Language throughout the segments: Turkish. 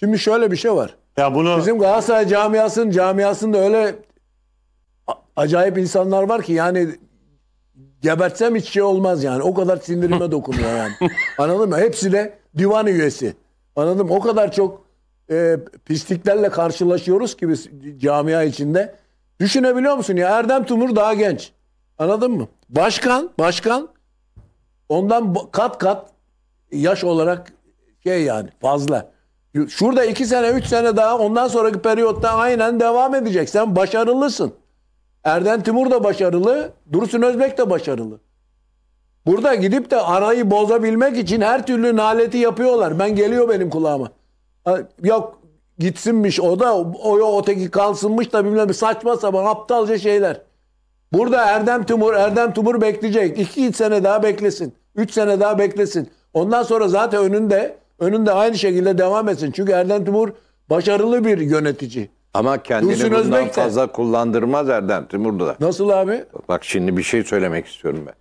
Şimdi şöyle bir şey var. Ya bunu Bizim Galatasaray camiasının camiasında öyle acayip insanlar var ki yani gebertsem hiç şey olmaz yani. O kadar sinirime dokunuyor yani. Anladın mı? Hepsi de divan üyesi. Anladın mı? O kadar çok e, pisliklerle karşılaşıyoruz ki biz camia içinde. Düşünebiliyor musun ya? Erdem Tumur daha genç. Anladın mı? Başkan, başkan ondan kat kat yaş olarak şey yani fazla. Şurada iki sene, üç sene daha ondan sonraki periyotta aynen devam edecek. Sen başarılısın. Erden Timur da başarılı, Dursun Özbek de başarılı. Burada gidip de arayı bozabilmek için her türlü naleti yapıyorlar. Ben geliyor benim kulağıma. Yok gitsinmiş o da o o öteki kalsınmış da bilmem saçma sapan aptalca şeyler. Burada Erdem Timur, Erdem Timur bekleyecek. 2 sene daha beklesin. üç sene daha beklesin. Ondan sonra zaten önünde önünde aynı şekilde devam etsin. Çünkü Erdem Timur başarılı bir yönetici. Ama kendini Dursun bundan Özbek de. fazla kullandırmaz Erdem Timur'da da. Nasıl abi? Bak şimdi bir şey söylemek istiyorum ben.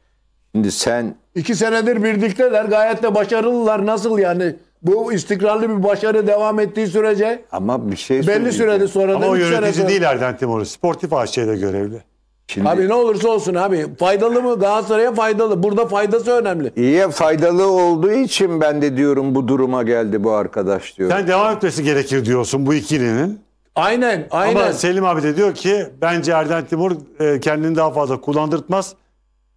Şimdi sen... iki senedir birlikteler gayet de başarılılar. Nasıl yani? Bu istikrarlı bir başarı devam ettiği sürece... Ama bir şey Belli sürede sonra Ama o yönetici değil Erdem Timur. Sportif AŞ'de görevli. Şimdi, abi ne olursa olsun abi faydalı mı Galatasaray'a faydalı. Burada faydası önemli. İyi faydalı olduğu için ben de diyorum bu duruma geldi bu arkadaş diyor. Sen devam etmesi gerekir diyorsun bu ikilinin. Aynen, aynen. Ama Selim abi de diyor ki bence Erden Timur e, kendini daha fazla kullandırtmaz.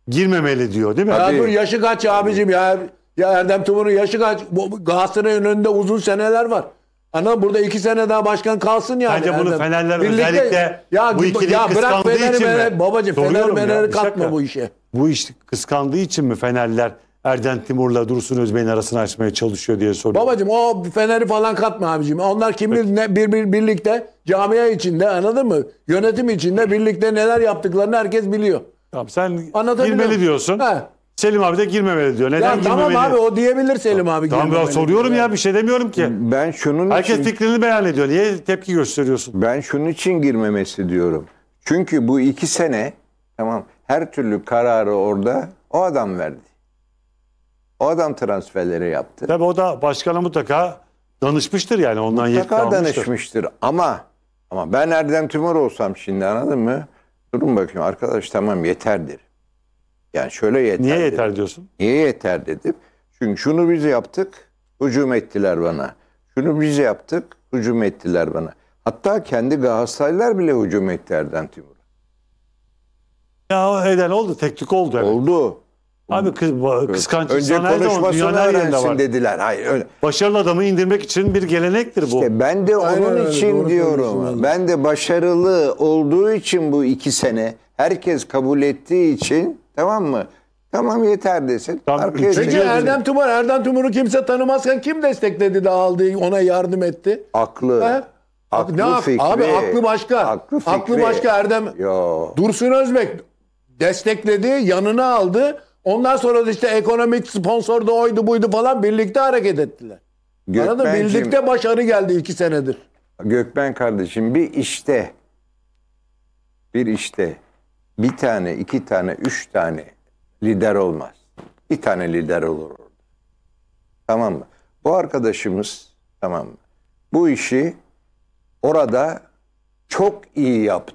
Girmemeli diyor değil mi? Ya Tabii. dur yaşı kaç abicim ya? Ya Erdem Timur'un yaşı kaç? Galatasaray'ın önünde uzun seneler var. Ana burada iki sene daha başkan kalsın yani. Bence bunu Fenerler Birlikte, özellikle ya, bu ikili ya, kıskandığı bırak için Fener, mi? babacım Fener Fener'i katma bu işe. Bu iş kıskandığı için mi Fenerler Erden Timur'la Dursun Özbey'in arasını açmaya çalışıyor diye soruyor. Babacım o Fener'i falan katma abicim. Onlar kim bilir ne bir, bir birlikte camia içinde anladın mı? Yönetim içinde birlikte neler yaptıklarını herkes biliyor. Tamam sen Anlatabiliyor diyorsun. He. Selim abi de girmemeli diyor. Neden ya tamam abi o diyebilir Selim abi. Tamam ben soruyorum ya bir şey demiyorum ki. Ben şunun Herkes için... fikrini beyan ediyor. Niye tepki gösteriyorsun? Ben şunun için girmemesi diyorum. Çünkü bu iki sene tamam her türlü kararı orada o adam verdi. O adam transferleri yaptı. Tabii o da başkana mutlaka danışmıştır yani ondan mutlaka yetki almıştır. danışmıştır ama ama ben Erdem Tümör olsam şimdi anladın mı? Durun bakayım arkadaş tamam yeterdir. Yani şöyle yeter Niye dedim. yeter diyorsun? Niye yeter dedim. Çünkü şunu biz yaptık, hücum ettiler bana. Şunu biz yaptık, hücum ettiler bana. Hatta kendi Galatasaraylılar bile hücum etti Erden Timur'a. Ya eden oldu, teknik oldu. Evet. Oldu. Abi kız, kıskanç Önce insan konuşmasını öğrensin dediler. Hayır öyle. Başarılı adamı indirmek için bir gelenektir bu. İşte ben de onun öyle, için doğru diyorum. Ben de başarılı olduğu için bu iki sene herkes kabul ettiği için Tamam mı? Tamam yeter desin. Tam Peki Erdem Tumur, Erdem Tumuru kimse tanımazken kim destekledi de aldı, ona yardım etti? Aklı. He? Aklı Ne fikri. Abi aklı başka. Aklı fikri. Aklı başka Erdem. Yo. Dursun Özbek destekledi, yanına aldı. Ondan sonra da işte ekonomik sponsor da oydu buydu falan birlikte hareket ettiler. Bana da birlikte başarı geldi iki senedir. Gökben kardeşim bir işte. Bir işte bir tane, iki tane, üç tane lider olmaz. Bir tane lider olur orada. Tamam mı? Bu arkadaşımız tamam mı? Bu işi orada çok iyi yaptı.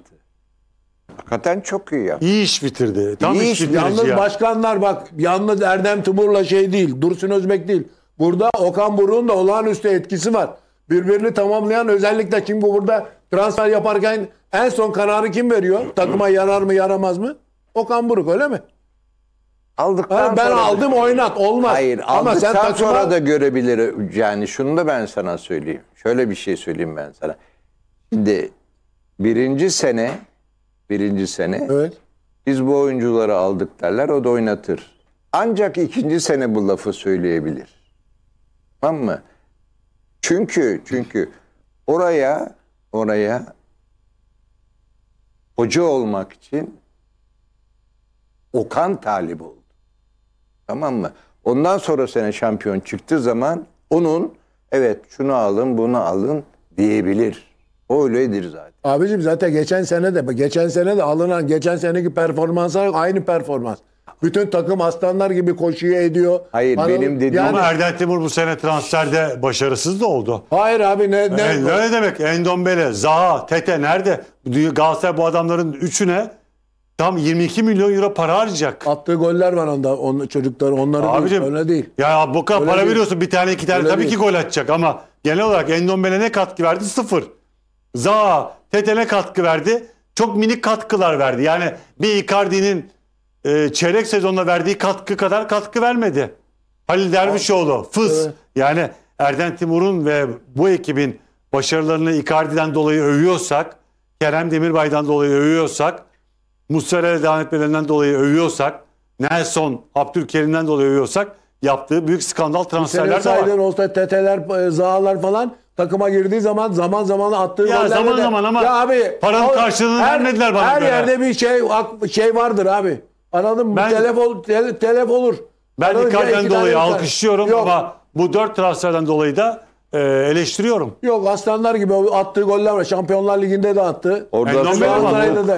Hakikaten çok iyi yaptı. İyi iş bitirdi. Tam iyi iş, bitirdi. Yalnız ya. başkanlar bak yalnız Erdem Timur'la şey değil, Dursun Özbek değil. Burada Okan Buruk'un da olağanüstü etkisi var. Birbirini tamamlayan özellikle kim bu burada Transfer yaparken en son kararı kim veriyor? Takıma yarar mı yaramaz mı? Okan Buruk öyle mi? Aldıktan Ha, ben sonra aldım oynat olmaz. Hayır, Ama sen takıma sonra da görebilir. Yani şunu da ben sana söyleyeyim. Şöyle bir şey söyleyeyim ben sana. Şimdi birinci sene, birinci sene Evet. biz bu oyuncuları aldık derler, o da oynatır. Ancak ikinci sene bu lafı söyleyebilir. Tamam mı? Çünkü çünkü oraya oraya hoca olmak için Okan talip oldu. Tamam mı? Ondan sonra sene şampiyon çıktığı zaman onun evet şunu alın bunu alın diyebilir. O öyledir zaten. Abicim zaten geçen sene de geçen sene de alınan geçen seneki performanslar aynı performans. Bütün takım aslanlar gibi koşuyor ediyor. Hayır Bana, benim dediğim... Yani... Ama Erden Timur bu sene transferde başarısız da oldu. Hayır abi ne... Ne, e, ne demek? Endombele, Zaha, Tete nerede? Galatasaray bu adamların üçüne tam 22 milyon euro para harcayacak. Attığı goller var onda on, çocuklar onların Abicim, değil, öyle değil. Ya bu kadar öyle para değil. veriyorsun bir tane iki tane öyle tabii değil. ki gol atacak ama genel olarak Endombele ne katkı verdi? Sıfır. Zaha, Tete ne katkı verdi? Çok minik katkılar verdi. Yani bir Icardi'nin e, çeyrek sezonda verdiği katkı kadar katkı vermedi. Halil Dervişoğlu, fıs. Evet. Yani Erden Timur'un ve bu ekibin başarılarını Icardi'den dolayı övüyorsak, Kerem Demirbay'dan dolayı övüyorsak, Mustafa devam dolayı övüyorsak, Nelson, Abdülkerim'den dolayı övüyorsak yaptığı büyük skandal transferler de var. olsa teteler, e, zahalar falan takıma girdiği zaman zaman zaman attığı ya zaman de, zaman ama ya abi paranın karşılığını her, vermediler bana. Her göre. yerde bir şey şey vardır abi. Anladın mı? Ben- Telef, ol, tele- telef olur. Ben Anladın Icardi'den iki tane dolayı alkışlıyorum Yok, ama bu dört transferden dolayı da e, eleştiriyorum. Yok aslanlar gibi attığı goller var. Şampiyonlar Ligi'nde de attı. Orada Yani e, Dombele da.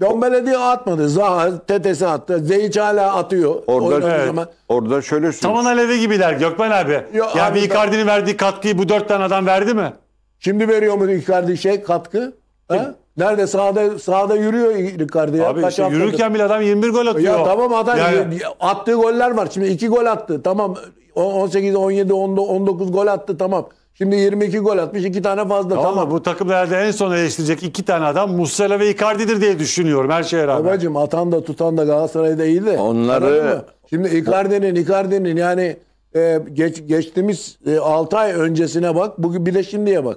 Dombele diye atmadı. Zaha tetesi attı. Zeyiç hala atıyor. Orada- Oynadığı Evet. zaman. orada şöyle söyleyeyim. Tavan Alevi gibiler Gökmen abi. ya abi bir ben- Icardi'nin verdiği katkıyı bu dört tane adam verdi mi? Şimdi veriyor mu Icardi şey katkı? Ha? Nerede sahada sahada yürüyor Icardi ya. Abi Kaç işte haftadır? yürürken bile adam 21 gol atıyor. Ya tamam adam yani... attığı goller var. Şimdi 2 gol attı. Tamam 18 17 19 gol attı tamam. Şimdi 22 gol atmış, 2 tane fazla. Tamam, tamam. bu takımlarda en son eleştirecek 2 tane adam Muslera ve Icardi'dir diye düşünüyorum her şeye rağmen. Babacım atan da tutan da Galatasaray'da iyi de. Onları Şimdi Icardi'nin Icardi'nin yani e, geç, geçtiğimiz e, 6 ay öncesine bak. Bugün bir de şimdiye bak.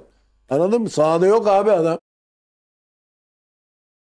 Anladın mı? Sahada yok abi adam.